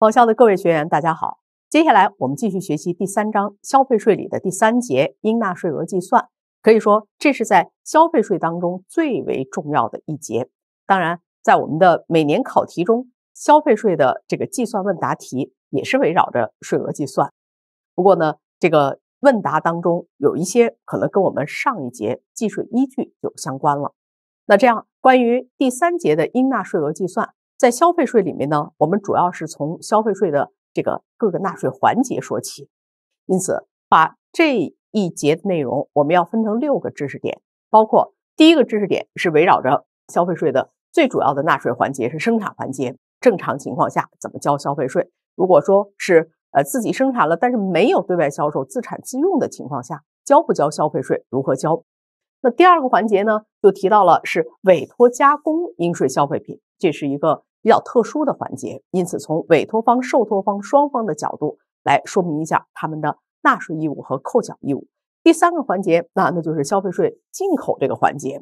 报校的各位学员，大家好！接下来我们继续学习第三章消费税里的第三节应纳税额计算。可以说，这是在消费税当中最为重要的一节。当然，在我们的每年考题中，消费税的这个计算问答题也是围绕着税额计算。不过呢，这个问答当中有一些可能跟我们上一节计税依据有相关了。那这样，关于第三节的应纳税额计算。在消费税里面呢，我们主要是从消费税的这个各个纳税环节说起，因此把这一节的内容我们要分成六个知识点，包括第一个知识点是围绕着消费税的最主要的纳税环节是生产环节，正常情况下怎么交消费税？如果说是呃自己生产了，但是没有对外销售自产自用的情况下，交不交消费税？如何交？那第二个环节呢，就提到了是委托加工应税消费品，这是一个。比较特殊的环节，因此从委托方、受托方双方的角度来说明一下他们的纳税义务和扣缴义务。第三个环节，那那就是消费税进口这个环节，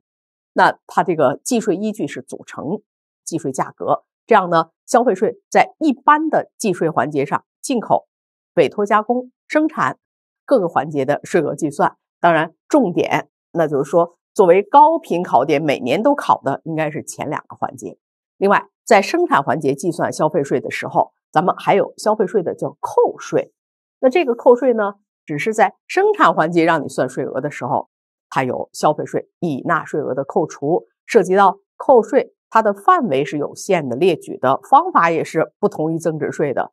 那它这个计税依据是组成计税价格。这样呢，消费税在一般的计税环节上，进口、委托加工、生产各个环节的税额计算，当然重点那就是说作为高频考点，每年都考的应该是前两个环节。另外。在生产环节计算消费税的时候，咱们还有消费税的叫扣税。那这个扣税呢，只是在生产环节让你算税额的时候，它有消费税已纳税额的扣除。涉及到扣税，它的范围是有限的，列举的方法也是不同于增值税的。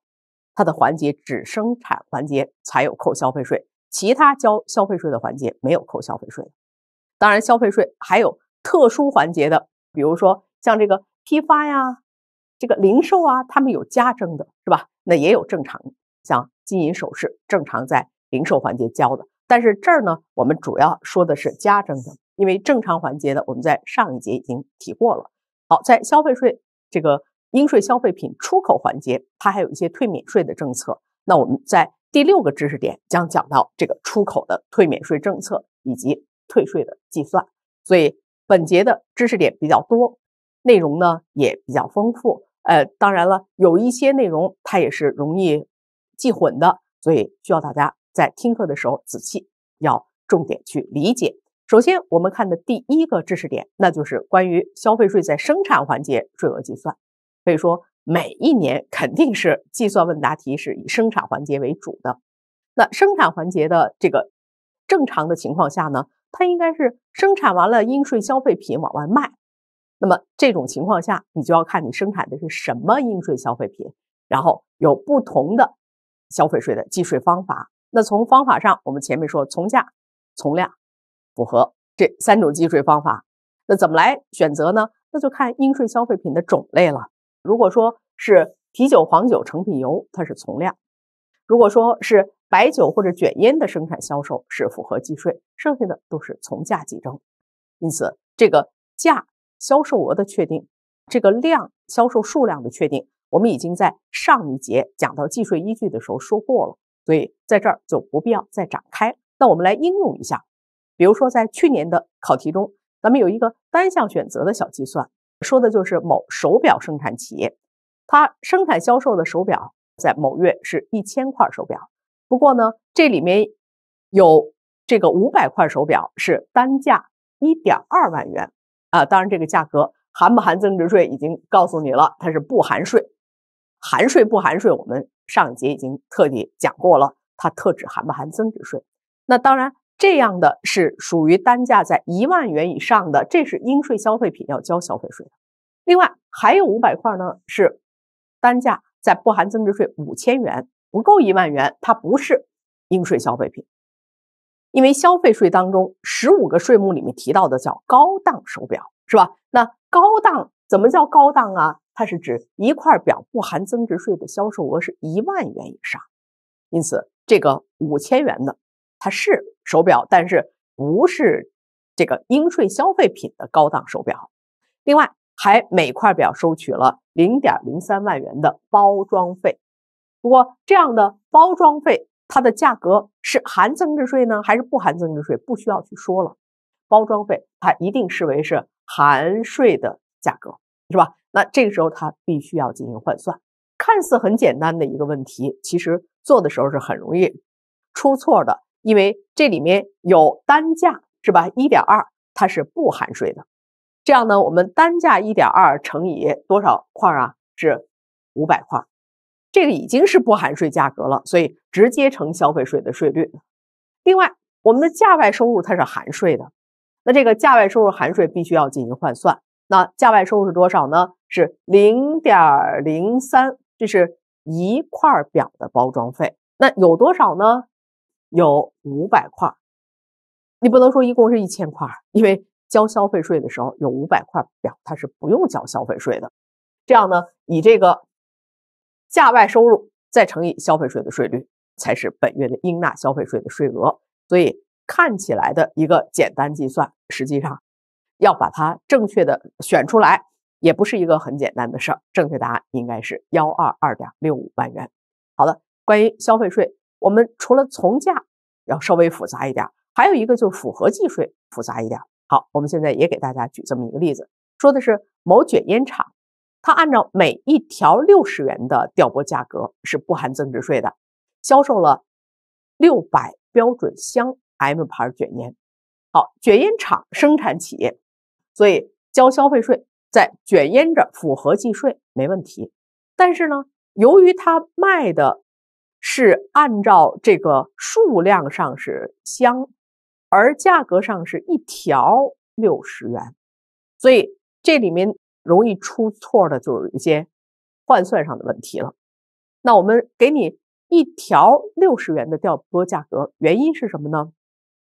它的环节只生产环节才有扣消费税，其他交消费税的环节没有扣消费税。当然，消费税还有特殊环节的，比如说像这个批发呀。这个零售啊，他们有加征的，是吧？那也有正常，像金银首饰，正常在零售环节交的。但是这儿呢，我们主要说的是加征的，因为正常环节的，我们在上一节已经提过了。好，在消费税这个应税消费品出口环节，它还有一些退免税的政策。那我们在第六个知识点将讲到这个出口的退免税政策以及退税的计算。所以本节的知识点比较多。内容呢也比较丰富，呃，当然了，有一些内容它也是容易记混的，所以需要大家在听课的时候仔细，要重点去理解。首先，我们看的第一个知识点，那就是关于消费税在生产环节税额计算。可以说，每一年肯定是计算问答题是以生产环节为主的。那生产环节的这个正常的情况下呢，它应该是生产完了应税消费品往外卖。那么这种情况下，你就要看你生产的是什么应税消费品，然后有不同的消费税的计税方法。那从方法上，我们前面说从价、从量、符合这三种计税方法。那怎么来选择呢？那就看应税消费品的种类了。如果说是啤酒、黄酒、成品油，它是从量；如果说是白酒或者卷烟的生产销售，是符合计税，剩下的都是从价计征。因此，这个价。销售额的确定，这个量销售数量的确定，我们已经在上一节讲到计税依据的时候说过了，所以在这儿就不必要再展开。那我们来应用一下，比如说在去年的考题中，咱们有一个单项选择的小计算，说的就是某手表生产企业，它生产销售的手表在某月是一千块手表，不过呢，这里面有这个五百块手表是单价一点二万元。啊，当然这个价格含不含增值税已经告诉你了，它是不含税，含税不含税，我们上一节已经特地讲过了，它特指含不含增值税。那当然，这样的是属于单价在一万元以上的，这是应税消费品要交消费税的。另外还有五百块呢，是单价在不含增值税五千元不够一万元，它不是应税消费品。因为消费税当中十五个税目里面提到的叫高档手表是吧？那高档怎么叫高档啊？它是指一块表不含增值税的销售额是一万元以上。因此，这个五千元的它是手表，但是不是这个应税消费品的高档手表。另外，还每块表收取了零点零三万元的包装费。不过，这样的包装费。它的价格是含增值税呢，还是不含增值税？不需要去说了，包装费它一定视为是含税的价格，是吧？那这个时候它必须要进行换算。看似很简单的一个问题，其实做的时候是很容易出错的，因为这里面有单价，是吧？一点二它是不含税的，这样呢，我们单价一点二乘以多少块啊？是五百块。这个已经是不含税价格了，所以直接乘消费税的税率。另外，我们的价外收入它是含税的，那这个价外收入含税必须要进行换算。那价外收入是多少呢？是零点零三，这是一块表的包装费。那有多少呢？有五百块。你不能说一共是一千块，因为交消费税的时候有五百块表，它是不用交消费税的。这样呢，以这个。价外收入再乘以消费税的税率，才是本月的应纳消费税的税额。所以看起来的一个简单计算，实际上要把它正确的选出来，也不是一个很简单的事儿。正确答案应该是幺二二点六五万元。好的，关于消费税，我们除了从价要稍微复杂一点，还有一个就是复合计税复杂一点。好，我们现在也给大家举这么一个例子，说的是某卷烟厂。他按照每一条六十元的调拨价格是不含增值税的，销售了六百标准箱 M 牌卷烟。好，卷烟厂生产企业，所以交消费税在卷烟这符合计税没问题。但是呢，由于他卖的是按照这个数量上是箱，而价格上是一条六十元，所以这里面。容易出错的就是一些换算上的问题了。那我们给你一条六十元的调拨价格，原因是什么呢？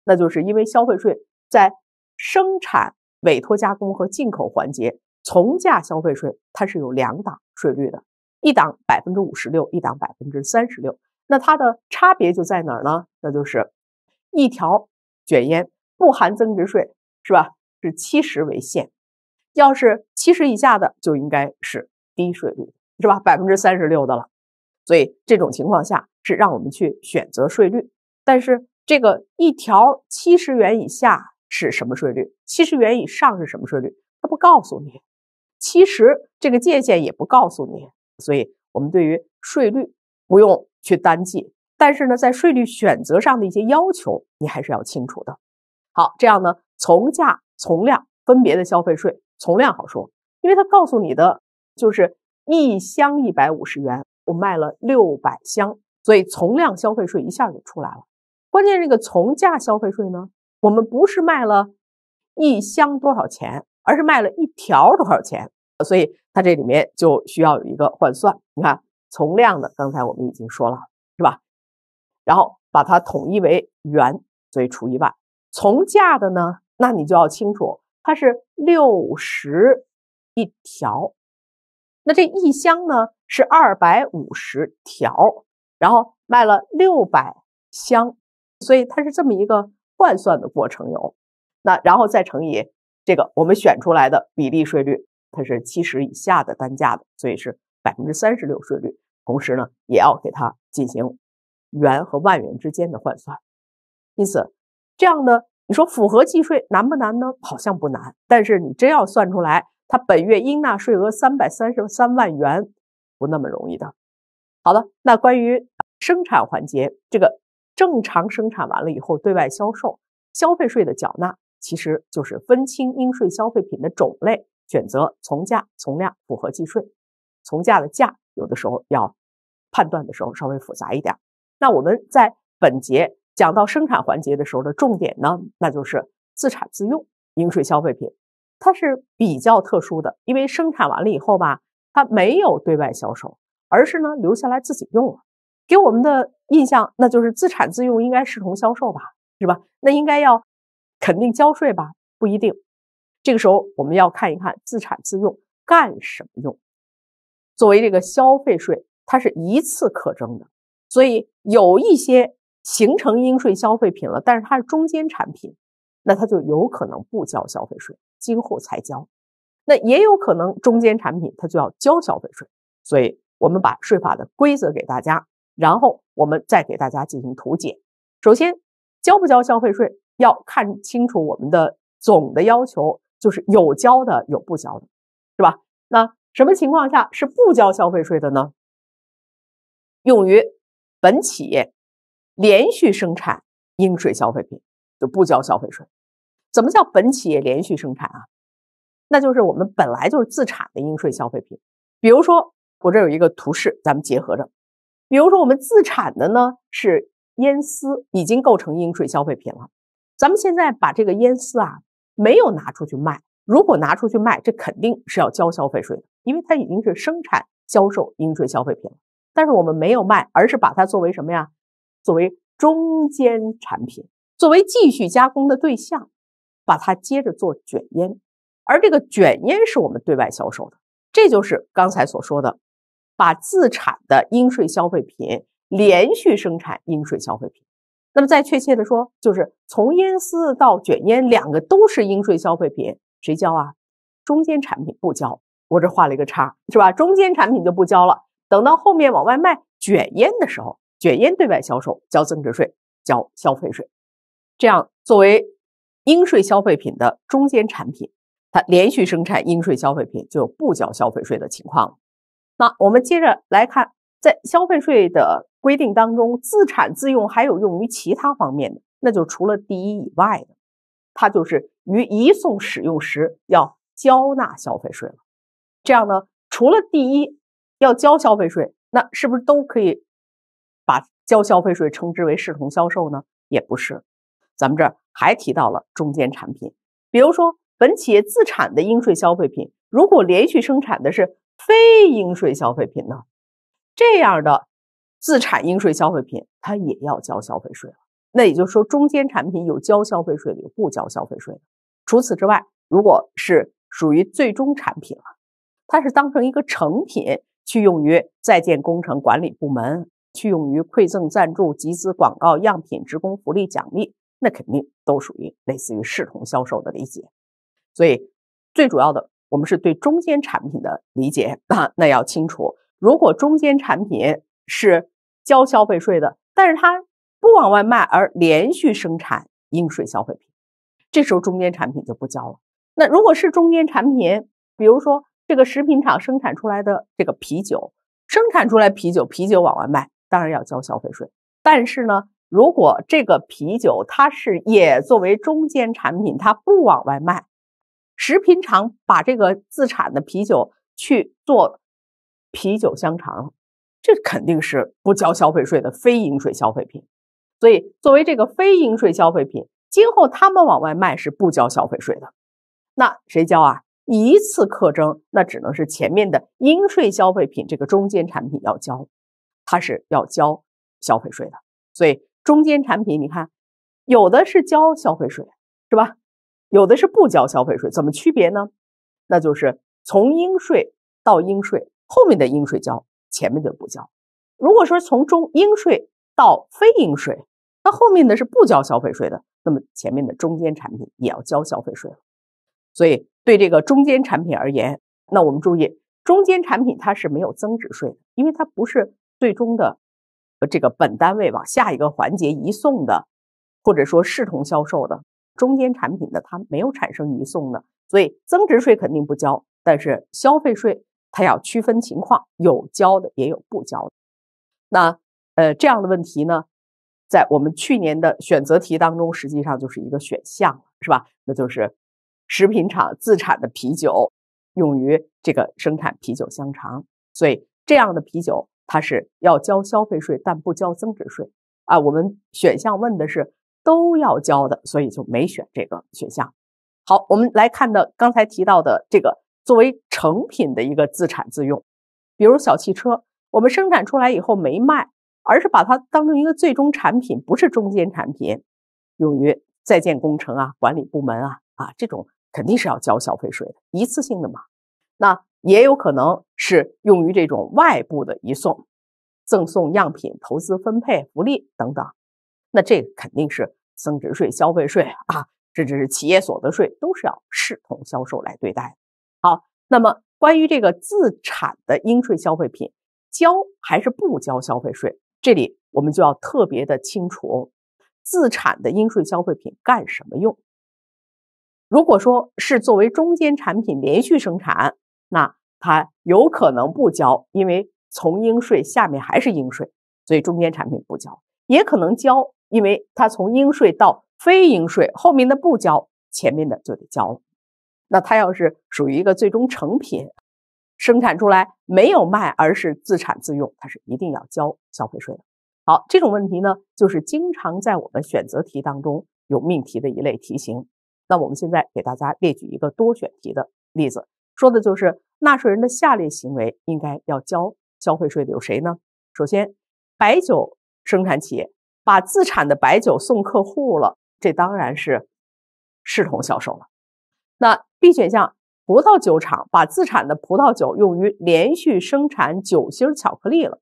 那就是因为消费税在生产、委托加工和进口环节从价消费税，它是有两档税率的，一档百分之五十六，一档百分之三十六。那它的差别就在哪儿呢？那就是一条卷烟不含增值税是吧？是七十为限。要是七十以下的，就应该是低税率，是吧？百分之三十六的了，所以这种情况下是让我们去选择税率。但是这个一条七十元以下是什么税率？七十元以上是什么税率？他不告诉你，其实这个界限也不告诉你。所以我们对于税率不用去单记，但是呢，在税率选择上的一些要求，你还是要清楚的。好，这样呢，从价从量分别的消费税。从量好说，因为它告诉你的就是一箱一百五十元，我卖了六百箱，所以从量消费税一下就出来了。关键这个从价消费税呢，我们不是卖了一箱多少钱，而是卖了一条多少钱，所以它这里面就需要有一个换算。你看从量的，刚才我们已经说了，是吧？然后把它统一为元，所以除以万。从价的呢，那你就要清楚。它是六十一条，那这一箱呢是二百五十条，然后卖了六百箱，所以它是这么一个换算的过程有，那然后再乘以这个我们选出来的比例税率，它是七十以下的单价的，所以是百分之三十六税率，同时呢也要给它进行元和万元之间的换算，因此这样呢。你说符合计税难不难呢？好像不难，但是你真要算出来，它本月应纳税额三百三十三万元，不那么容易的。好了，那关于生产环节，这个正常生产完了以后对外销售，消费税的缴纳，其实就是分清应税消费品的种类，选择从价、从量符合计税。从价的价有的时候要判断的时候稍微复杂一点。那我们在本节。讲到生产环节的时候的重点呢，那就是自产自用应税消费品，它是比较特殊的，因为生产完了以后吧，它没有对外销售，而是呢留下来自己用了。给我们的印象，那就是自产自用应该视同销售吧，是吧？那应该要肯定交税吧？不一定。这个时候我们要看一看自产自用干什么用？作为这个消费税，它是一次可征的，所以有一些。形成应税消费品了，但是它是中间产品，那它就有可能不交消费税，今后才交。那也有可能中间产品它就要交消费税。所以我们把税法的规则给大家，然后我们再给大家进行图解。首先，交不交消费税要看清楚我们的总的要求，就是有交的有不交的，是吧？那什么情况下是不交消费税的呢？用于本企业。连续生产应税消费品就不交消费税。怎么叫本企业连续生产啊？那就是我们本来就是自产的应税消费品。比如说我这有一个图示，咱们结合着。比如说我们自产的呢是烟丝，已经构成应税消费品了。咱们现在把这个烟丝啊没有拿出去卖，如果拿出去卖，这肯定是要交消费税的，因为它已经是生产销售应税消费品了。但是我们没有卖，而是把它作为什么呀？作为中间产品，作为继续加工的对象，把它接着做卷烟，而这个卷烟是我们对外销售的。这就是刚才所说的，把自产的应税消费品连续生产应税消费品。那么再确切的说，就是从烟丝到卷烟两个都是应税消费品，谁交啊？中间产品不交，我这画了一个叉，是吧？中间产品就不交了。等到后面往外卖卷烟的时候。卷烟对外销售交增值税、交消费税，这样作为应税消费品的中间产品，它连续生产应税消费品就有不交消费税的情况。那我们接着来看，在消费税的规定当中，自产自用还有用于其他方面的，那就除了第一以外的，它就是于移送使用时要交纳消费税了。这样呢，除了第一要交消费税，那是不是都可以？把交消费税称之为视同销售呢，也不是。咱们这儿还提到了中间产品，比如说本企业自产的应税消费品，如果连续生产的是非应税消费品呢，这样的自产应税消费品它也要交消费税了。那也就是说，中间产品有交消费税的，有不交消费税的。除此之外，如果是属于最终产品了，它是当成一个成品去用于在建工程管理部门。去用于馈赠、赞助、集资、广告、样品、职工福利、奖励，那肯定都属于类似于视同销售的理解。所以最主要的，我们是对中间产品的理解啊，那要清楚，如果中间产品是交消费税的，但是它不往外卖，而连续生产应税消费品，这时候中间产品就不交了。那如果是中间产品，比如说这个食品厂生产出来的这个啤酒，生产出来啤酒，啤酒往外卖。当然要交消费税，但是呢，如果这个啤酒它是也作为中间产品，它不往外卖，食品厂把这个自产的啤酒去做啤酒香肠，这肯定是不交消费税的非应税消费品。所以作为这个非应税消费品，今后他们往外卖是不交消费税的。那谁交啊？一次课征，那只能是前面的应税消费品这个中间产品要交。它是要交消费税的，所以中间产品你看，有的是交消费税，是吧？有的是不交消费税，怎么区别呢？那就是从应税到应税后面的应税交，前面就不交。如果说从中应税到非应税，那后面的是不交消费税的，那么前面的中间产品也要交消费税了。所以对这个中间产品而言，那我们注意，中间产品它是没有增值税，的，因为它不是。最终的这个本单位往下一个环节移送的，或者说视同销售的中间产品的，它没有产生移送的，所以增值税肯定不交。但是消费税它要区分情况，有交的也有不交的。那呃这样的问题呢，在我们去年的选择题当中，实际上就是一个选项了，是吧？那就是食品厂自产的啤酒用于这个生产啤酒香肠，所以这样的啤酒。它是要交消费税，但不交增值税啊。我们选项问的是都要交的，所以就没选这个选项。好，我们来看的刚才提到的这个作为成品的一个自产自用，比如小汽车，我们生产出来以后没卖，而是把它当成一个最终产品，不是中间产品，用于在建工程啊、管理部门啊啊这种肯定是要交消费税的，一次性的嘛。那。也有可能是用于这种外部的移送、赠送样品、投资分配、福利等等。那这肯定是增值税、消费税啊，甚至是企业所得税，都是要视同销售来对待。好，那么关于这个自产的应税消费品交还是不交消费税，这里我们就要特别的清楚：自产的应税消费品干什么用？如果说是作为中间产品连续生产，那它有可能不交，因为从应税下面还是应税，所以中间产品不交；也可能交，因为它从应税到非应税，后面的不交，前面的就得交了。那它要是属于一个最终成品，生产出来没有卖，而是自产自用，它是一定要交消费税的。好，这种问题呢，就是经常在我们选择题当中有命题的一类题型。那我们现在给大家列举一个多选题的例子。说的就是纳税人的下列行为应该要交消费税的有谁呢？首先，白酒生产企业把自产的白酒送客户了，这当然是视同销售了。那 B 选项，葡萄酒厂把自产的葡萄酒用于连续生产酒心巧克力了，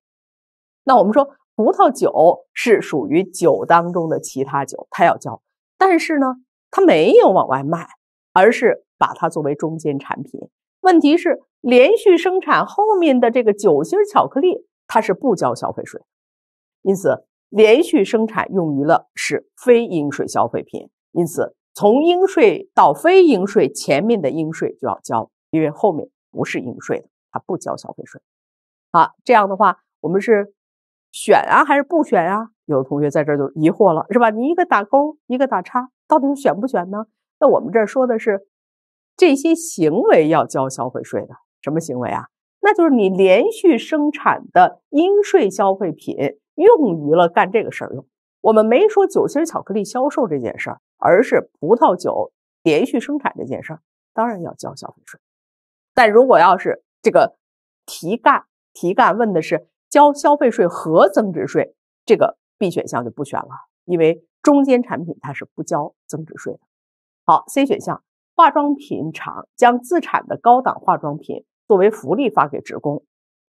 那我们说葡萄酒是属于酒当中的其他酒，它要交，但是呢，它没有往外卖，而是把它作为中间产品。问题是连续生产后面的这个酒心巧克力，它是不交消费税，因此连续生产用于了是非应税消费品，因此从应税到非应税前面的应税就要交，因为后面不是应税的，它不交消费税。啊，这样的话，我们是选啊还是不选啊？有的同学在这就疑惑了，是吧？你一个打勾，一个打叉，到底选不选呢？那我们这儿说的是。这些行为要交消费税的什么行为啊？那就是你连续生产的应税消费品用于了干这个事儿用。我们没说酒心巧克力销售这件事儿，而是葡萄酒连续生产这件事儿，当然要交消费税。但如果要是这个题干题干问的是交消费税和增值税，这个 B 选项就不选了，因为中间产品它是不交增值税的。好，C 选项。化妆品厂将自产的高档化妆品作为福利发给职工，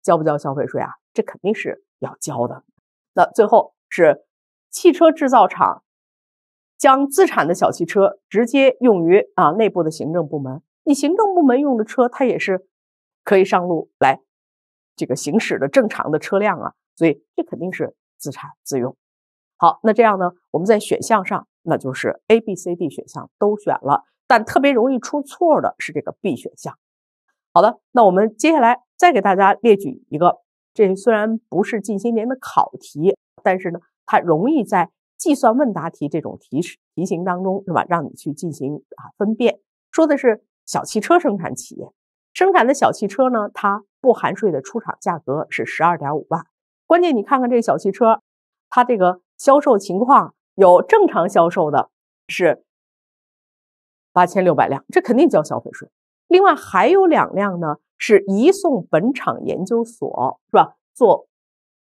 交不交消费税啊？这肯定是要交的。那最后是汽车制造厂将自产的小汽车直接用于啊内部的行政部门，你行政部门用的车，它也是可以上路来这个行驶的正常的车辆啊，所以这肯定是自产自用。好，那这样呢，我们在选项上，那就是 A、B、C、D 选项都选了。但特别容易出错的是这个 B 选项。好的，那我们接下来再给大家列举一个，这虽然不是近些年的考题，但是呢，它容易在计算问答题这种题题型当中，是吧？让你去进行啊分辨。说的是小汽车生产企业生产的小汽车呢，它不含税的出厂价格是十二点五万。关键你看看这小汽车，它这个销售情况有正常销售的，是。八千六百辆，这肯定交消费税。另外还有两辆呢，是移送本厂研究所，是吧？做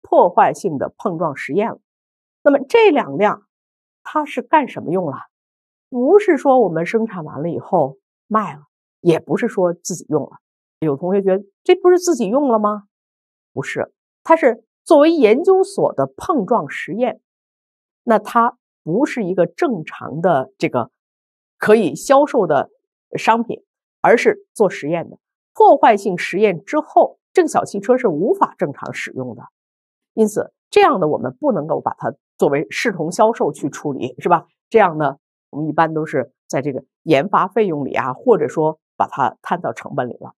破坏性的碰撞实验了。那么这两辆它是干什么用了？不是说我们生产完了以后卖了，也不是说自己用了。有同学觉得这不是自己用了吗？不是，它是作为研究所的碰撞实验。那它不是一个正常的这个。可以销售的商品，而是做实验的破坏性实验之后，这个小汽车是无法正常使用的，因此这样的我们不能够把它作为视同销售去处理，是吧？这样呢，我们一般都是在这个研发费用里啊，或者说把它摊到成本里了。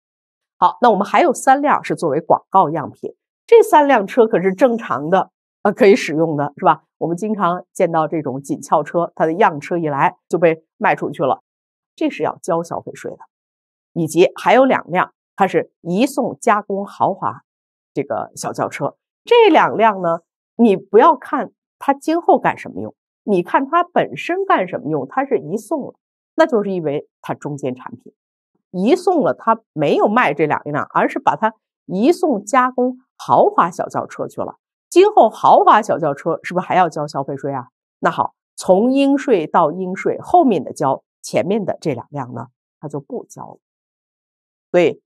好，那我们还有三辆是作为广告样品，这三辆车可是正常的。啊，可以使用的是吧？我们经常见到这种紧俏车，它的样车一来就被卖出去了，这是要交消费税的。以及还有两辆，它是移送加工豪华这个小轿车。这两辆呢，你不要看它今后干什么用，你看它本身干什么用，它是移送了，那就是因为它中间产品移送了，它没有卖这两辆，而是把它移送加工豪华小轿车去了。今后豪华小轿车是不是还要交消费税啊？那好，从应税到应税后面的交，前面的这两辆呢，它就不交了。所以，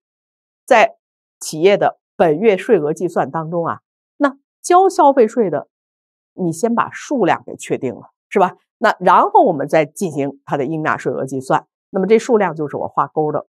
在企业的本月税额计算当中啊，那交消费税的，你先把数量给确定了，是吧？那然后我们再进行它的应纳税额计算。那么这数量就是我画勾的，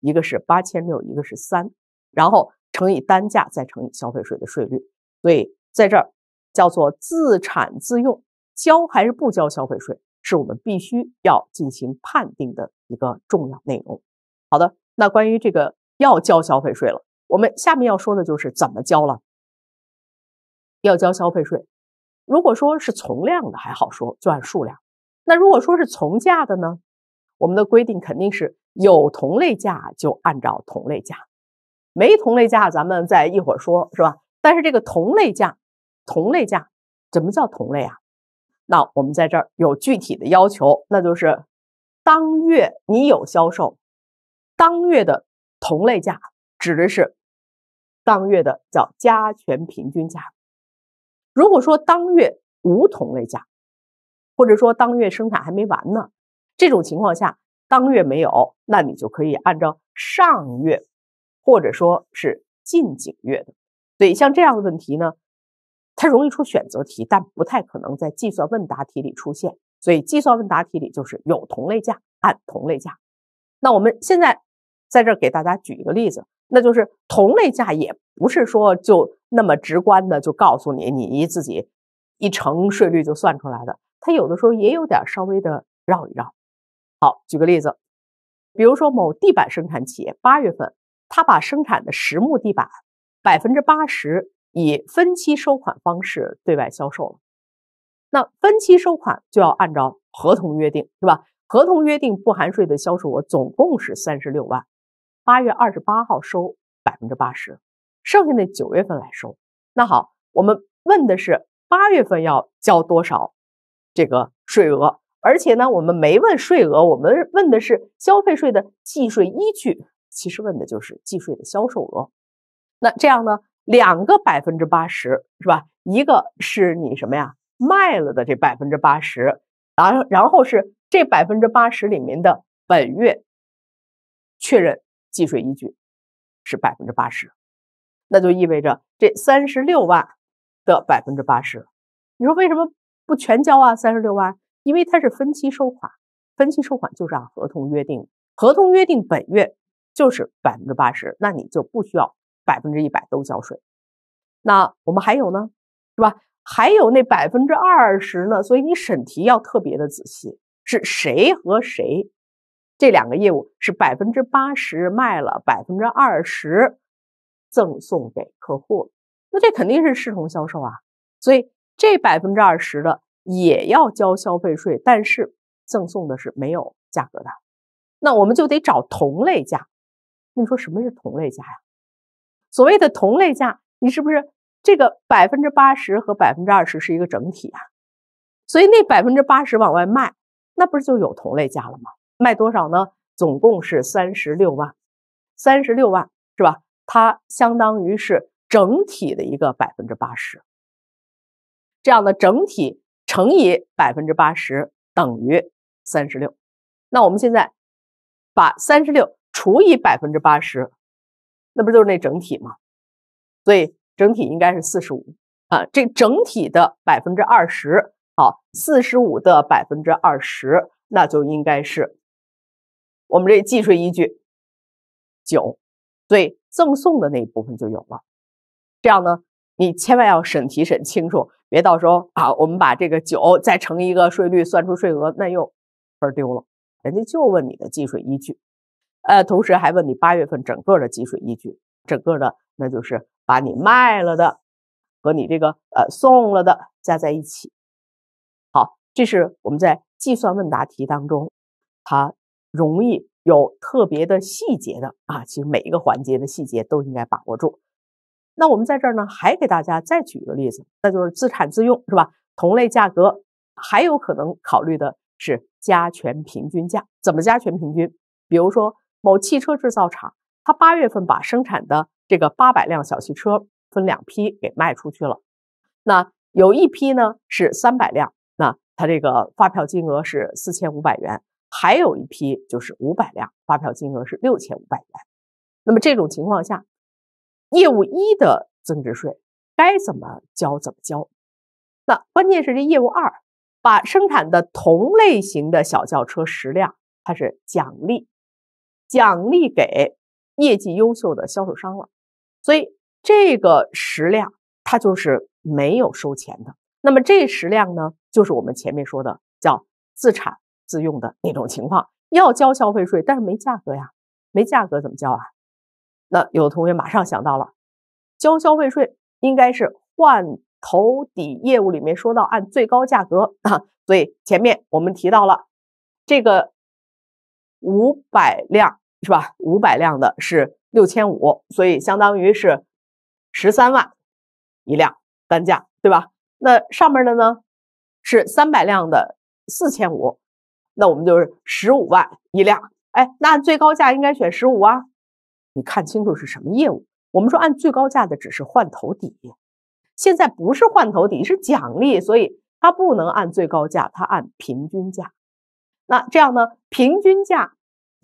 一个是八千六，一个是三，然后乘以单价，再乘以消费税的税率。所以。在这儿叫做自产自用，交还是不交消费税，是我们必须要进行判定的一个重要内容。好的，那关于这个要交消费税了，我们下面要说的就是怎么交了。要交消费税，如果说是从量的还好说，就按数量；那如果说是从价的呢？我们的规定肯定是有同类价就按照同类价，没同类价咱们再一会儿说，是吧？但是这个同类价。同类价怎么叫同类啊？那我们在这儿有具体的要求，那就是当月你有销售，当月的同类价指的是当月的叫加权平均价。如果说当月无同类价，或者说当月生产还没完呢，这种情况下当月没有，那你就可以按照上月或者说是近景月的。所以像这样的问题呢？它容易出选择题，但不太可能在计算问答题里出现。所以，计算问答题里就是有同类价，按同类价。那我们现在在这给大家举一个例子，那就是同类价也不是说就那么直观的就告诉你，你一自己一乘税率就算出来的。它有的时候也有点稍微的绕一绕。好，举个例子，比如说某地板生产企业八月份，它把生产的实木地板百分之八十。以分期收款方式对外销售了，那分期收款就要按照合同约定，是吧？合同约定不含税的销售额总共是三十六万，八月二十八号收百分之八十，剩下的九月份来收。那好，我们问的是八月份要交多少这个税额，而且呢，我们没问税额，我们问的是消费税的计税依据，其实问的就是计税的销售额。那这样呢？两个百分之八十是吧？一个是你什么呀？卖了的这百分之八十，然后然后是这百分之八十里面的本月确认计税依据是百分之八十，那就意味着这三十六万的百分之八十。你说为什么不全交啊？三十六万，因为它是分期收款，分期收款就是按合同约定，合同约定本月就是百分之八十，那你就不需要。百分之一百都交税，那我们还有呢，是吧？还有那百分之二十呢？所以你审题要特别的仔细，是谁和谁？这两个业务是百分之八十卖了，百分之二十赠送给客户，那这肯定是视同销售啊。所以这百分之二十的也要交消费税，但是赠送的是没有价格的，那我们就得找同类价。那你说什么是同类价呀？所谓的同类价，你是不是这个百分之八十和百分之二十是一个整体啊？所以那百分之八十往外卖，那不是就有同类价了吗？卖多少呢？总共是三十六万，三十六万是吧？它相当于是整体的一个百分之八十，这样的整体乘以百分之八十等于三十六。那我们现在把三十六除以百分之八十。那不就是那整体吗？所以整体应该是四十五啊，这整体的百分之二十，好，四十五的百分之二十，那就应该是我们这计税依据九，所以赠送的那一部分就有了。这样呢，你千万要审题审清楚，别到时候啊，我们把这个九再乘一个税率算出税额，那又分丢了。人家就问你的计税依据。呃，同时还问你八月份整个的积水依据，整个的那就是把你卖了的和你这个呃送了的加在一起。好，这是我们在计算问答题当中，它容易有特别的细节的啊，其实每一个环节的细节都应该把握住。那我们在这儿呢，还给大家再举一个例子，那就是自产自用是吧？同类价格还有可能考虑的是加权平均价，怎么加权平均？比如说。某汽车制造厂，它八月份把生产的这个八百辆小汽车分两批给卖出去了。那有一批呢是三百辆，那它这个发票金额是四千五百元；还有一批就是五百辆，发票金额是六千五百元。那么这种情况下，业务一的增值税该怎么交？怎么交？那关键是这业务二，把生产的同类型的小轿车十辆，它是奖励。奖励给业绩优秀的销售商了，所以这个十辆它就是没有收钱的。那么这十辆呢，就是我们前面说的叫自产自用的那种情况，要交消费税，但是没价格呀，没价格怎么交啊？那有的同学马上想到了，交消费税应该是换头抵业务里面说到按最高价格啊，所以前面我们提到了这个五百辆。是吧？五百辆的是六千五，所以相当于是十三万一辆单价，对吧？那上面的呢是三百辆的四千五，那我们就是十五万一辆。哎，那按最高价应该选十五啊？你看清楚是什么业务？我们说按最高价的只是换头抵，现在不是换头抵，是奖励，所以它不能按最高价，它按平均价。那这样呢？平均价。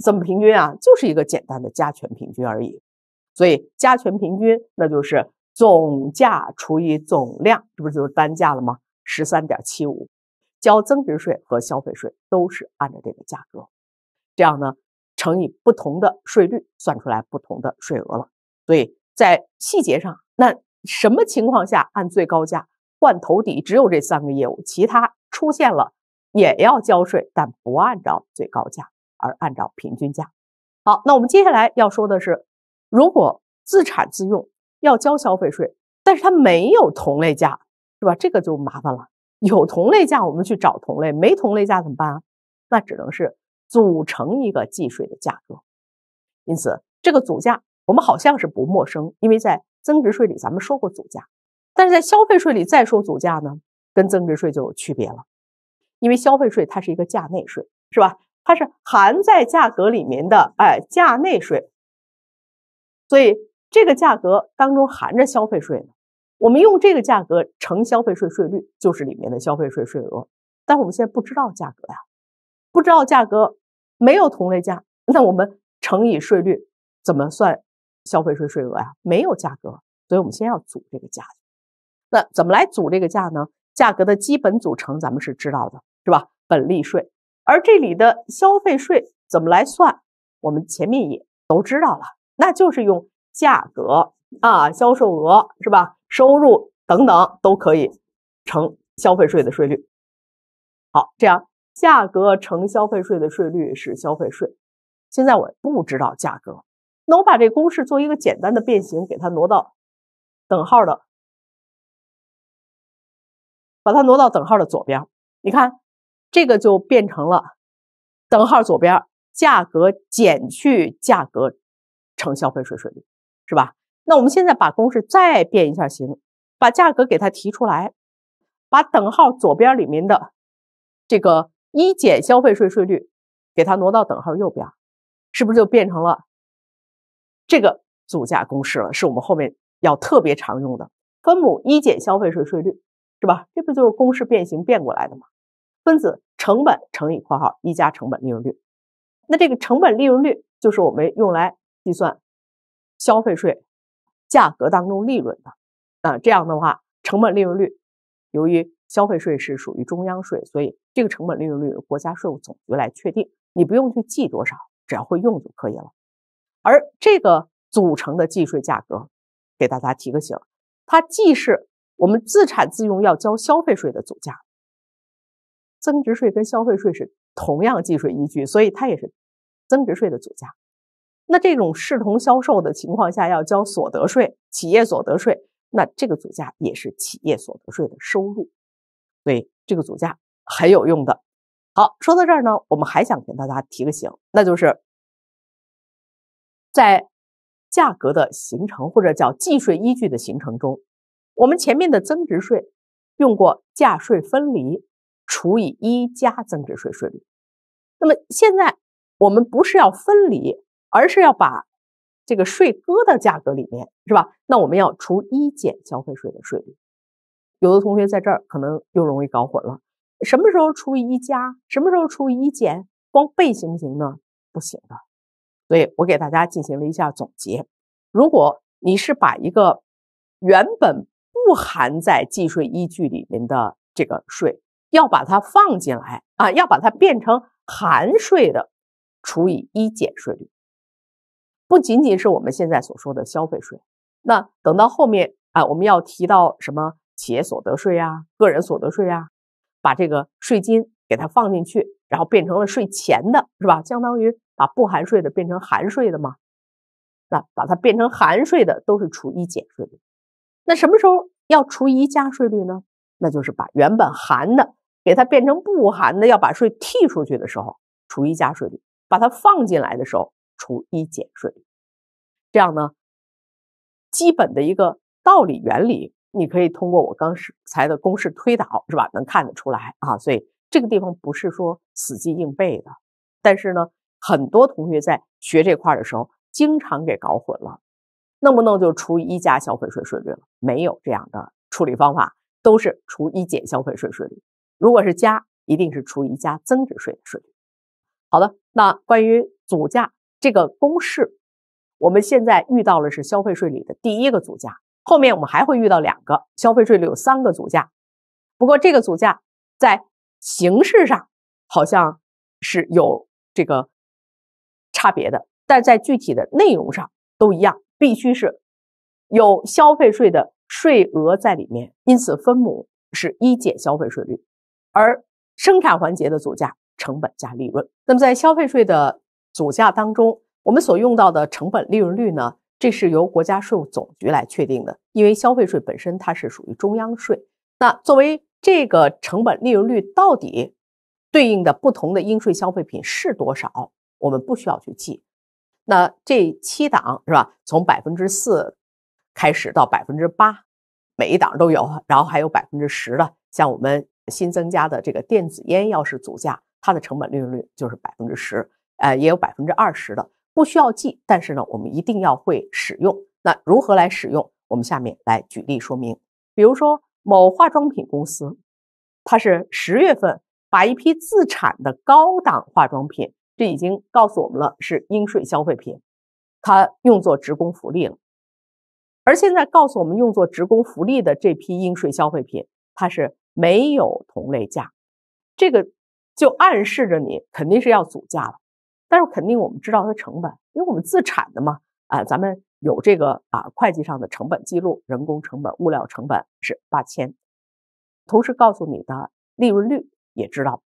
怎么平均啊？就是一个简单的加权平均而已。所以加权平均，那就是总价除以总量，这不是就是单价了吗？十三点七五，交增值税和消费税都是按照这个价格，这样呢乘以不同的税率，算出来不同的税额了。所以在细节上，那什么情况下按最高价换头抵？只有这三个业务，其他出现了也要交税，但不按照最高价。而按照平均价，好，那我们接下来要说的是，如果自产自用要交消费税，但是它没有同类价，是吧？这个就麻烦了。有同类价，我们去找同类；没同类价怎么办啊？那只能是组成一个计税的价格。因此，这个组价我们好像是不陌生，因为在增值税里咱们说过组价，但是在消费税里再说组价呢，跟增值税就有区别了，因为消费税它是一个价内税，是吧？它是含在价格里面的，哎，价内税，所以这个价格当中含着消费税。我们用这个价格乘消费税税率，就是里面的消费税税额。但我们现在不知道价格呀，不知道价格，没有同类价，那我们乘以税率怎么算消费税税额呀？没有价格，所以我们先要组这个价。那怎么来组这个价呢？价格的基本组成咱们是知道的，是吧？本、利、税。而这里的消费税怎么来算？我们前面也都知道了，那就是用价格啊、销售额是吧、收入等等都可以乘消费税的税率。好，这样价格乘消费税的税率是消费税。现在我不知道价格，那我把这公式做一个简单的变形，给它挪到等号的，把它挪到等号的左边，你看。这个就变成了等号左边价格减去价格乘消费税税率，是吧？那我们现在把公式再变一下形，把价格给它提出来，把等号左边里面的这个一减消费税税率给它挪到等号右边，是不是就变成了这个组价公式了？是我们后面要特别常用的分母一减消费税税率，是吧？这不就是公式变形变过来的吗？分子成本乘以括号一加成本利润率，那这个成本利润率就是我们用来计算消费税价格当中利润的。啊，这样的话，成本利润率由于消费税是属于中央税，所以这个成本利润率由国家税务总局来确定，你不用去记多少，只要会用就可以了。而这个组成的计税价格，给大家提个醒，它既是我们自产自用要交消费税的总价。增值税跟消费税是同样计税依据，所以它也是增值税的组价。那这种视同销售的情况下要交所得税，企业所得税，那这个组价也是企业所得税的收入，所以这个组价很有用的。好，说到这儿呢，我们还想跟大家提个醒，那就是在价格的形成或者叫计税依据的形成中，我们前面的增值税用过价税分离。除以一加增值税税率，那么现在我们不是要分离，而是要把这个税搁到价格里面，是吧？那我们要除一减消费税的税率。有的同学在这儿可能又容易搞混了，什么时候除以一加，什么时候除以一减？光背行不行呢？不行的。所以我给大家进行了一下总结：如果你是把一个原本不含在计税依据里面的这个税，要把它放进来啊，要把它变成含税的，除以一减税率。不仅仅是我们现在所说的消费税，那等到后面啊，我们要提到什么企业所得税啊、个人所得税啊，把这个税金给它放进去，然后变成了税前的，是吧？相当于把不含税的变成含税的嘛。那把它变成含税的，都是除一减税率。那什么时候要除一加税率呢？那就是把原本含的。给它变成不含的，要把税剔出去的时候，除一加税率；把它放进来的时候，除一减税率。这样呢，基本的一个道理原理，你可以通过我刚才的公式推导，是吧？能看得出来啊。所以这个地方不是说死记硬背的，但是呢，很多同学在学这块的时候，经常给搞混了，弄不弄就除一加消费税税率了？没有这样的处理方法，都是除一减消费税税率。如果是加，一定是除以加增值税的税。率。好的，那关于组价这个公式，我们现在遇到了是消费税里的第一个组价，后面我们还会遇到两个消费税率，有三个组价。不过这个组价在形式上好像是有这个差别的，但在具体的内容上都一样，必须是有消费税的税额在里面，因此分母是一减消费税率。而生产环节的组价成本加利润，那么在消费税的组价当中，我们所用到的成本利润率呢？这是由国家税务总局来确定的，因为消费税本身它是属于中央税。那作为这个成本利润率到底对应的不同的应税消费品是多少，我们不需要去记。那这七档是吧？从百分之四开始到百分之八，每一档都有，然后还有百分之十的，像我们。新增加的这个电子烟要是组价，它的成本利润率就是百分之十，呃，也有百分之二十的，不需要记。但是呢，我们一定要会使用。那如何来使用？我们下面来举例说明。比如说某化妆品公司，它是十月份把一批自产的高档化妆品，这已经告诉我们了是应税消费品，它用作职工福利了。而现在告诉我们用作职工福利的这批应税消费品，它是。没有同类价，这个就暗示着你肯定是要组价了。但是肯定我们知道它成本，因为我们自产的嘛，啊，咱们有这个啊会计上的成本记录，人工成本、物料成本是八千，同时告诉你的利润率也知道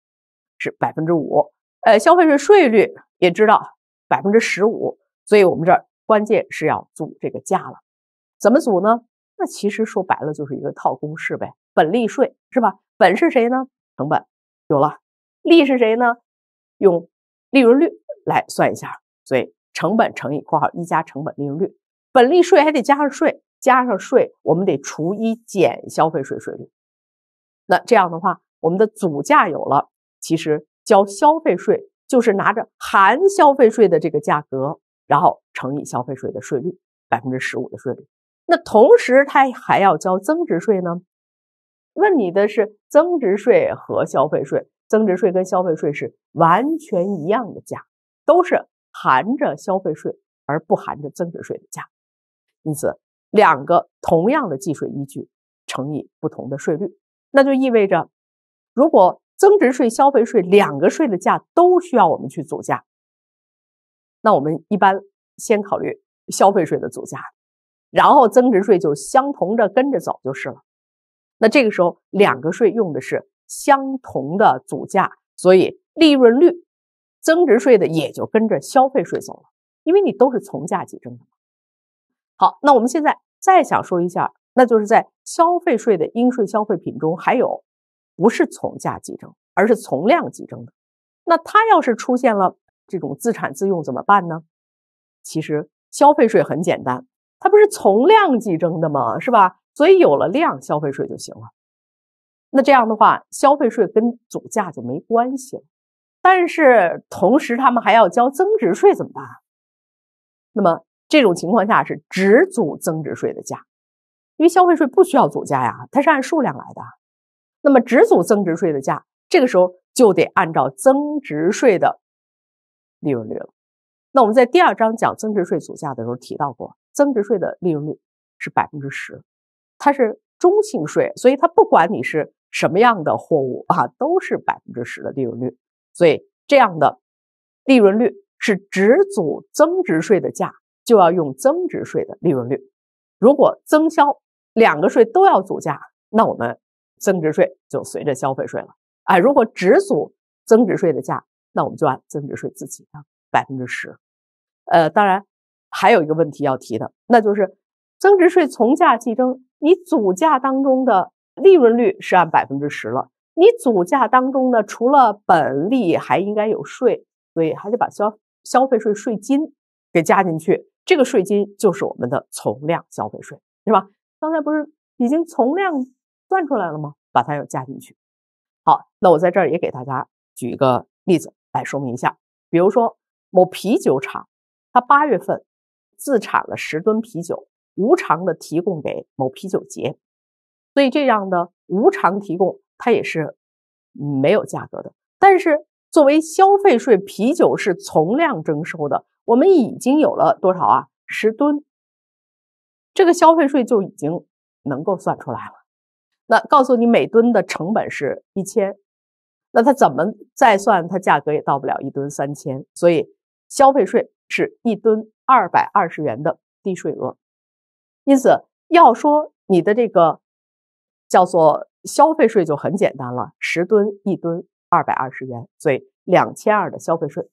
是百分之五，呃，消费税税率也知道百分之十五，所以我们这儿关键是要组这个价了，怎么组呢？那其实说白了就是一个套公式呗，本利税是吧？本是谁呢？成本有了，利是谁呢？用利润率来算一下，所以成本乘以（括号一加成本利润率）。本利税还得加上税，加上税我们得除一减消费税税率。那这样的话，我们的组价有了，其实交消费税就是拿着含消费税的这个价格，然后乘以消费税的税率，百分之十五的税率。那同时，他还要交增值税呢？问你的是增值税和消费税，增值税跟消费税是完全一样的价，都是含着消费税而不含着增值税的价，因此两个同样的计税依据乘以不同的税率，那就意味着，如果增值税、消费税两个税的价都需要我们去组价，那我们一般先考虑消费税的组价。然后增值税就相同着跟着走就是了，那这个时候两个税用的是相同的组价，所以利润率，增值税的也就跟着消费税走了，因为你都是从价计征的。好，那我们现在再想说一下，那就是在消费税的应税消费品中，还有不是从价计征，而是从量计征的。那它要是出现了这种自产自用怎么办呢？其实消费税很简单。它不是从量计征的吗？是吧？所以有了量消费税就行了。那这样的话，消费税跟组价就没关系了。但是同时他们还要交增值税怎么办？那么这种情况下是只组增值税的价，因为消费税不需要组价呀，它是按数量来的。那么只组增值税的价，这个时候就得按照增值税的利润率了。那我们在第二章讲增值税组价的时候提到过。增值税的利润率是百分之十，它是中性税，所以它不管你是什么样的货物啊，都是百分之十的利润率。所以这样的利润率是只组增值税的价，就要用增值税的利润率。如果增销两个税都要组价，那我们增值税就随着消费税了。哎，如果只组增值税的价，那我们就按增值税自己的百分之十。呃，当然。还有一个问题要提的，那就是增值税从价计征，你组价当中的利润率是按百分之十了。你组价当中呢，除了本利，还应该有税，所以还得把消消费税税金给加进去。这个税金就是我们的从量消费税，是吧？刚才不是已经从量算出来了吗？把它要加进去。好，那我在这儿也给大家举一个例子来说明一下。比如说某啤酒厂，它八月份。自产了十吨啤酒，无偿的提供给某啤酒节，所以这样的无偿提供，它也是没有价格的。但是作为消费税，啤酒是从量征收的。我们已经有了多少啊？十吨，这个消费税就已经能够算出来了。那告诉你每吨的成本是一千，那它怎么再算？它价格也到不了一吨三千。所以消费税。是一吨二百二十元的低税额，因此要说你的这个叫做消费税就很简单了，十吨一吨二百二十元，所以两千二的消费税。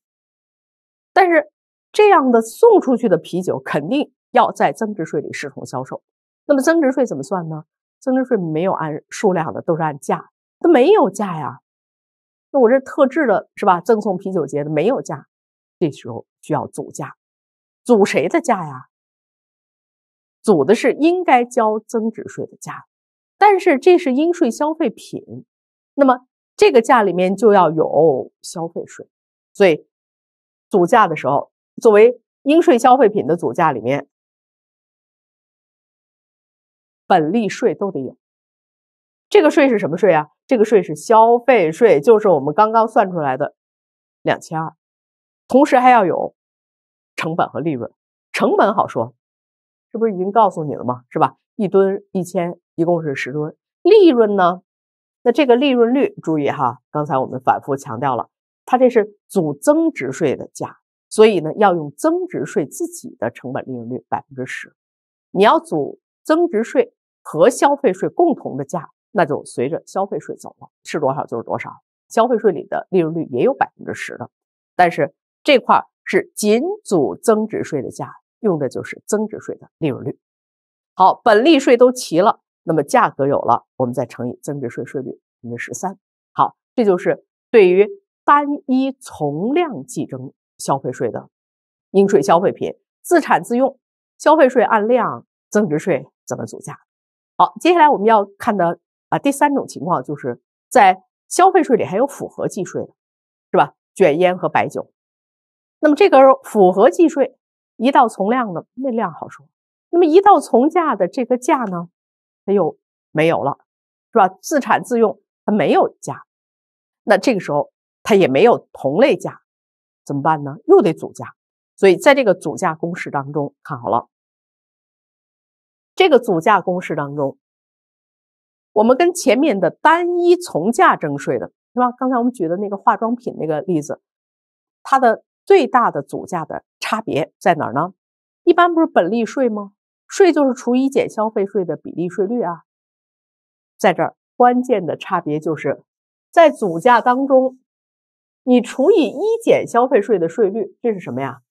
但是这样的送出去的啤酒肯定要在增值税里视同销售，那么增值税怎么算呢？增值税没有按数量的，都是按价，它没有价呀。那我这特制的是吧？赠送啤酒节的没有价，这时候。需要组价，组谁的价呀？组的是应该交增值税的价，但是这是应税消费品，那么这个价里面就要有消费税，所以组价的时候，作为应税消费品的组价里面，本利税都得有。这个税是什么税啊？这个税是消费税，就是我们刚刚算出来的两千二。同时还要有成本和利润，成本好说，这不是已经告诉你了吗？是吧？一吨一千，一共是十吨。利润呢？那这个利润率，注意哈，刚才我们反复强调了，它这是组增值税的价，所以呢，要用增值税自己的成本利润率百分之十。你要组增值税和消费税共同的价，那就随着消费税走了，是多少就是多少。消费税里的利润率也有百分之十的，但是。这块是仅组增值税的价用的就是增值税的利润率。好，本利税都齐了，那么价格有了，我们再乘以增值税税率百分之十三。好，这就是对于单一从量计征消费税的应税消费品自产自用，消费税按量，增值税怎么组价？好，接下来我们要看的啊，第三种情况就是在消费税里还有复合计税的，是吧？卷烟和白酒。那么这个符合计税，一到从量的那量好说，那么一到从价的这个价呢，它又没有了，是吧？自产自用它没有价，那这个时候它也没有同类价，怎么办呢？又得组价，所以在这个组价公式当中，看好了，这个组价公式当中，我们跟前面的单一从价征税的是吧？刚才我们举的那个化妆品那个例子，它的。最大的组价的差别在哪儿呢？一般不是本利税吗？税就是除以减消费税的比例税率啊。在这儿，关键的差别就是在组价当中，你除以一减消费税的税率，这是什么呀？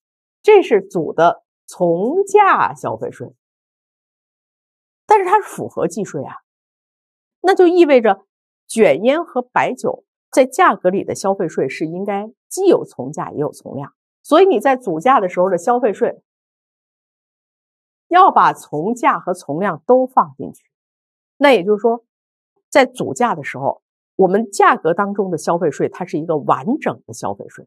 这是组的从价消费税。但是它是符合计税啊，那就意味着卷烟和白酒在价格里的消费税是应该。既有从价也有从量，所以你在组价的时候的消费税要把从价和从量都放进去。那也就是说，在组价的时候，我们价格当中的消费税它是一个完整的消费税，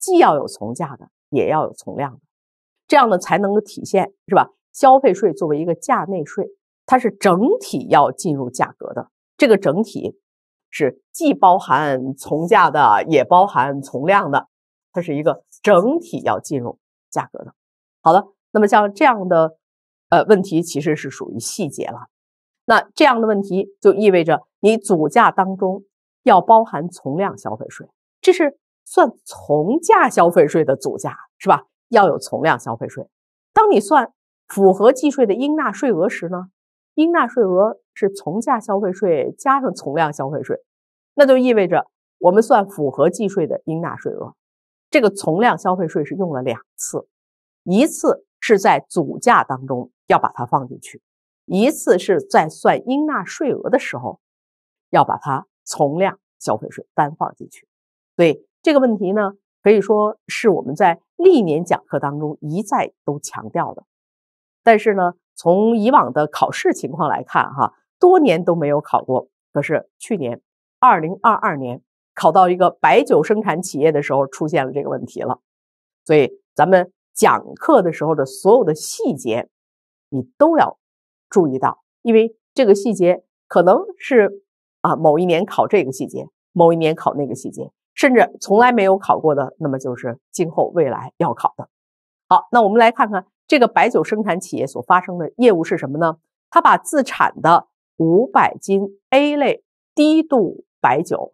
既要有从价的，也要有从量的，这样呢才能够体现，是吧？消费税作为一个价内税，它是整体要进入价格的这个整体。是既包含从价的，也包含从量的，它是一个整体要进入价格的。好了，那么像这样的呃问题，其实是属于细节了。那这样的问题就意味着你组价当中要包含从量消费税，这是算从价消费税的组价是吧？要有从量消费税。当你算符合计税的应纳税额时呢？应纳税额是从价消费税加上从量消费税，那就意味着我们算符合计税的应纳税额。这个从量消费税是用了两次，一次是在组价当中要把它放进去，一次是在算应纳税额的时候要把它从量消费税单放进去。所以这个问题呢，可以说是我们在历年讲课当中一再都强调的，但是呢。从以往的考试情况来看，哈，多年都没有考过。可是去年，二零二二年考到一个白酒生产企业的时候，出现了这个问题了。所以，咱们讲课的时候的所有的细节，你都要注意到，因为这个细节可能是啊，某一年考这个细节，某一年考那个细节，甚至从来没有考过的，那么就是今后未来要考的。好，那我们来看看。这个白酒生产企业所发生的业务是什么呢？他把自产的五百斤 A 类低度白酒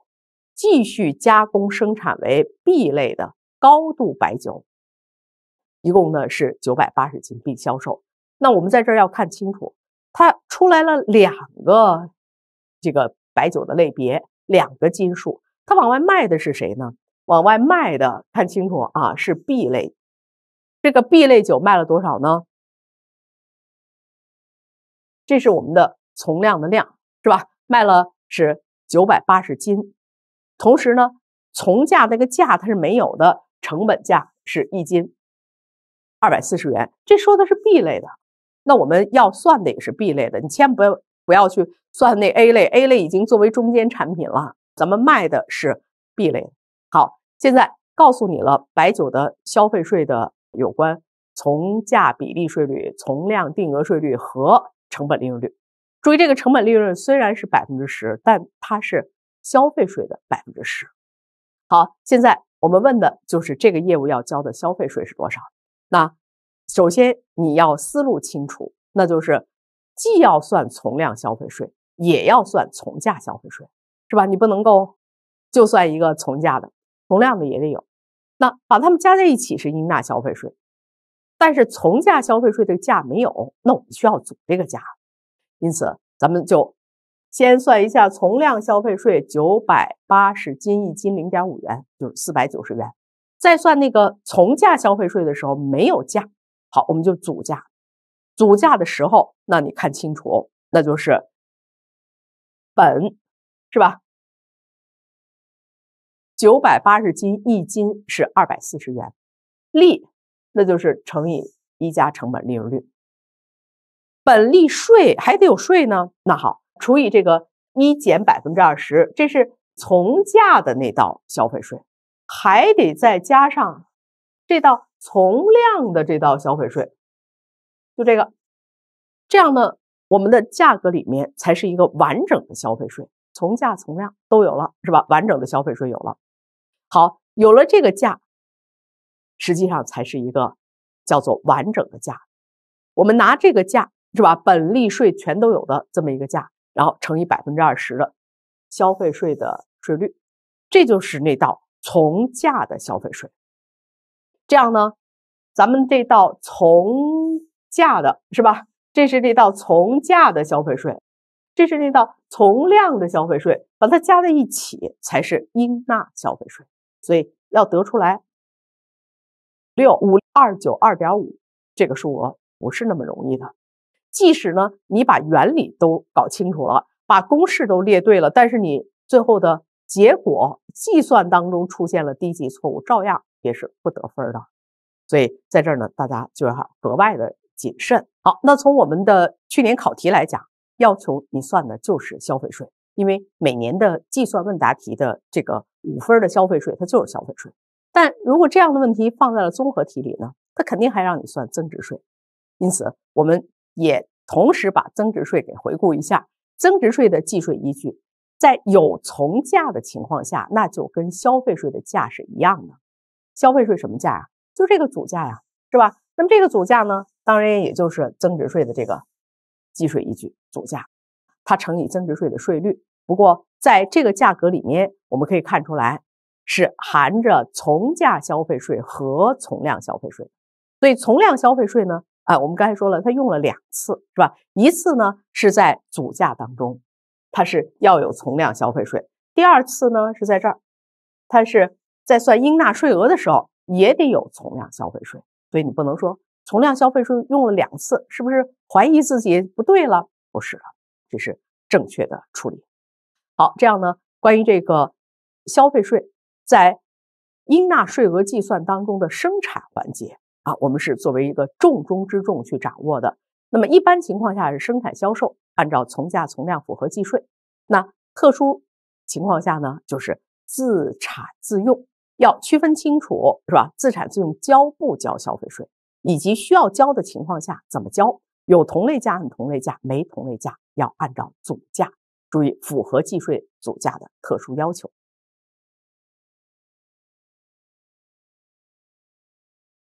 继续加工生产为 B 类的高度白酒，一共呢是九百八十斤并销售。那我们在这要看清楚，它出来了两个这个白酒的类别，两个斤数。它往外卖的是谁呢？往外卖的看清楚啊，是 B 类。这个 B 类酒卖了多少呢？这是我们的从量的量，是吧？卖了是九百八十斤。同时呢，从价那个价它是没有的，成本价是一斤二百四十元。这说的是 B 类的，那我们要算的也是 B 类的。你千万不要不要去算那 A 类，A 类已经作为中间产品了。咱们卖的是 B 类。好，现在告诉你了，白酒的消费税的。有关从价比例税率、从量定额税率和成本利润率。注意，这个成本利润虽然是百分之十，但它是消费税的百分之十。好，现在我们问的就是这个业务要交的消费税是多少？那首先你要思路清楚，那就是既要算从量消费税，也要算从价消费税，是吧？你不能够就算一个从价的，从量的也得有。那把它们加在一起是应纳消费税，但是从价消费税这个价没有，那我们需要组这个价，因此咱们就先算一下从量消费税九百八十斤一斤零点五元，就是四百九十元。再算那个从价消费税的时候没有价，好，我们就组价。组价的时候，那你看清楚，那就是本，是吧？九百八十斤，一斤是二百四十元，利，那就是乘以一加成本利润率，本利税还得有税呢。那好，除以这个一减百分之二十，这是从价的那道消费税，还得再加上这道从量的这道消费税，就这个，这样呢，我们的价格里面才是一个完整的消费税，从价从量都有了，是吧？完整的消费税有了。好，有了这个价，实际上才是一个叫做完整的价。我们拿这个价是吧，本、利、税全都有的这么一个价，然后乘以百分之二十的消费税的税率，这就是那道从价的消费税。这样呢，咱们这道从价的是吧？这是这道从价的消费税，这是那道从量的消费税，把它加在一起才是应纳消费税。所以要得出来六五二九二点五这个数额不是那么容易的，即使呢你把原理都搞清楚了，把公式都列对了，但是你最后的结果计算当中出现了低级错误，照样也是不得分的。所以在这儿呢，大家就要格外的谨慎。好，那从我们的去年考题来讲，要求你算的就是消费税，因为每年的计算问答题的这个。五分的消费税，它就是消费税。但如果这样的问题放在了综合体里呢，它肯定还让你算增值税。因此，我们也同时把增值税给回顾一下。增值税的计税依据，在有从价的情况下，那就跟消费税的价是一样的。消费税什么价呀？就这个组价呀，是吧？那么这个组价呢，当然也就是增值税的这个计税依据组价，它乘以增值税的税率。不过，在这个价格里面，我们可以看出来是含着从价消费税和从量消费税。所以从量消费税呢，啊，我们刚才说了，它用了两次，是吧？一次呢是在组价当中，它是要有从量消费税；第二次呢是在这儿，它是在算应纳税额的时候也得有从量消费税。所以你不能说从量消费税用了两次，是不是怀疑自己不对了？不是的，这是正确的处理。好，这样呢？关于这个消费税在应纳税额计算当中的生产环节啊，我们是作为一个重中之重去掌握的。那么一般情况下是生产销售，按照从价从量符合计税。那特殊情况下呢，就是自产自用，要区分清楚，是吧？自产自用交不交消费税，以及需要交的情况下怎么交？有同类价按同类价，没同类价要按照总价。注意符合计税总价的特殊要求。